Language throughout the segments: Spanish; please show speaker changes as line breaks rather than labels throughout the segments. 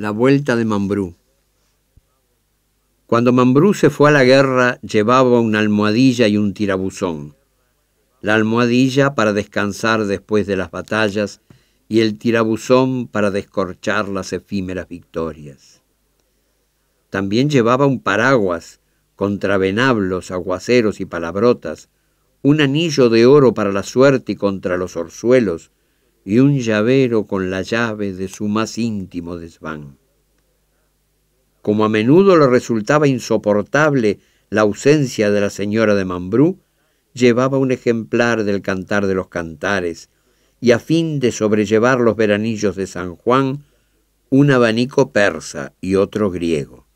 la vuelta de Mambrú. Cuando Mambrú se fue a la guerra llevaba una almohadilla y un tirabuzón. La almohadilla para descansar después de las batallas y el tirabuzón para descorchar las efímeras victorias. También llevaba un paraguas contra venablos, aguaceros y palabrotas, un anillo de oro para la suerte y contra los orzuelos, y un llavero con la llave de su más íntimo desván. Como a menudo le resultaba insoportable la ausencia de la señora de Mambrú, llevaba un ejemplar del Cantar de los Cantares, y a fin de sobrellevar los veranillos de San Juan, un abanico persa y otro griego.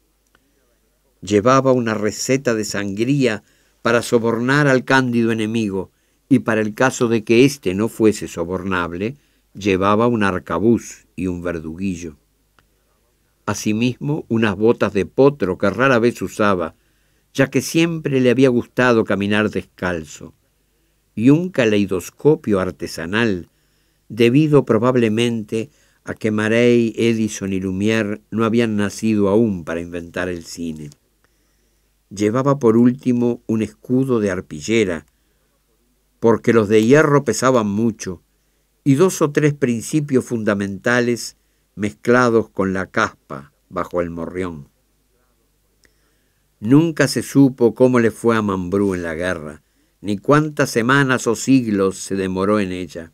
Llevaba una receta de sangría para sobornar al cándido enemigo, y para el caso de que éste no fuese sobornable, llevaba un arcabuz y un verduguillo. Asimismo, unas botas de potro que rara vez usaba, ya que siempre le había gustado caminar descalzo, y un caleidoscopio artesanal, debido probablemente a que Marey, Edison y Lumière no habían nacido aún para inventar el cine. Llevaba por último un escudo de arpillera, porque los de hierro pesaban mucho, y dos o tres principios fundamentales mezclados con la caspa bajo el morrión. Nunca se supo cómo le fue a Mambrú en la guerra, ni cuántas semanas o siglos se demoró en ella.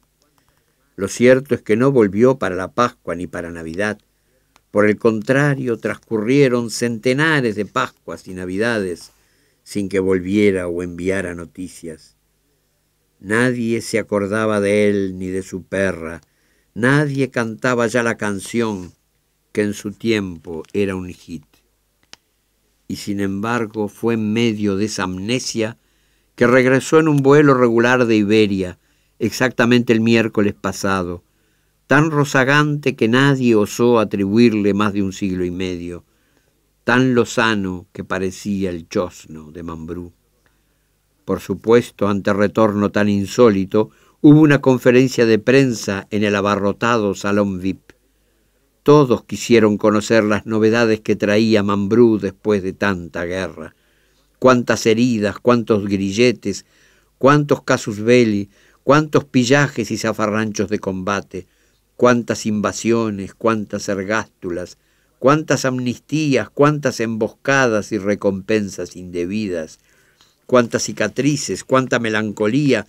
Lo cierto es que no volvió para la Pascua ni para Navidad. Por el contrario, transcurrieron centenares de Pascuas y Navidades sin que volviera o enviara noticias. Nadie se acordaba de él ni de su perra. Nadie cantaba ya la canción que en su tiempo era un hit. Y sin embargo fue en medio de esa amnesia que regresó en un vuelo regular de Iberia, exactamente el miércoles pasado, tan rozagante que nadie osó atribuirle más de un siglo y medio, tan lozano que parecía el chosno de Mambrú. Por supuesto, ante retorno tan insólito, hubo una conferencia de prensa en el abarrotado salón VIP. Todos quisieron conocer las novedades que traía Mambrú después de tanta guerra. Cuántas heridas, cuántos grilletes, cuántos casus belli, cuántos pillajes y zafarranchos de combate, cuántas invasiones, cuántas ergástulas, cuántas amnistías, cuántas emboscadas y recompensas indebidas, cuántas cicatrices, cuánta melancolía,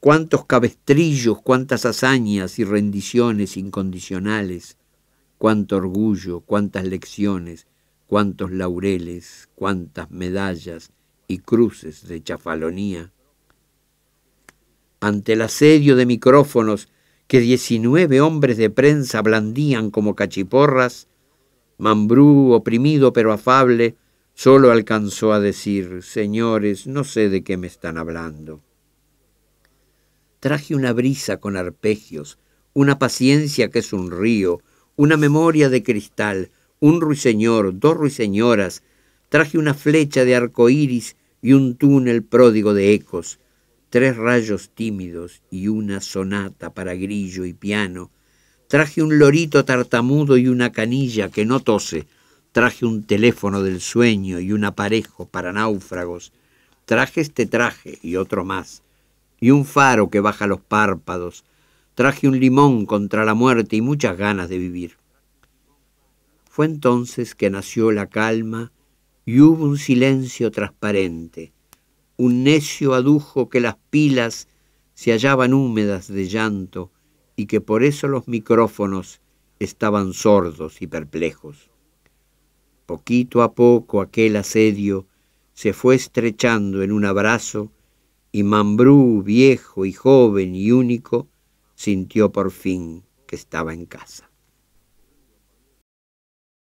cuántos cabestrillos, cuántas hazañas y rendiciones incondicionales, cuánto orgullo, cuántas lecciones, cuántos laureles, cuántas medallas y cruces de chafalonía. Ante el asedio de micrófonos que diecinueve hombres de prensa blandían como cachiporras, Mambrú, oprimido pero afable, Solo alcanzó a decir, señores, no sé de qué me están hablando. Traje una brisa con arpegios, una paciencia que es un río, una memoria de cristal, un ruiseñor, dos ruiseñoras, traje una flecha de arco iris y un túnel pródigo de ecos, tres rayos tímidos y una sonata para grillo y piano, traje un lorito tartamudo y una canilla que no tose, Traje un teléfono del sueño y un aparejo para náufragos. Traje este traje y otro más. Y un faro que baja los párpados. Traje un limón contra la muerte y muchas ganas de vivir. Fue entonces que nació la calma y hubo un silencio transparente. Un necio adujo que las pilas se hallaban húmedas de llanto y que por eso los micrófonos estaban sordos y perplejos. Poquito a poco aquel asedio se fue estrechando en un abrazo y Mambrú, viejo y joven y único, sintió por fin que estaba en casa.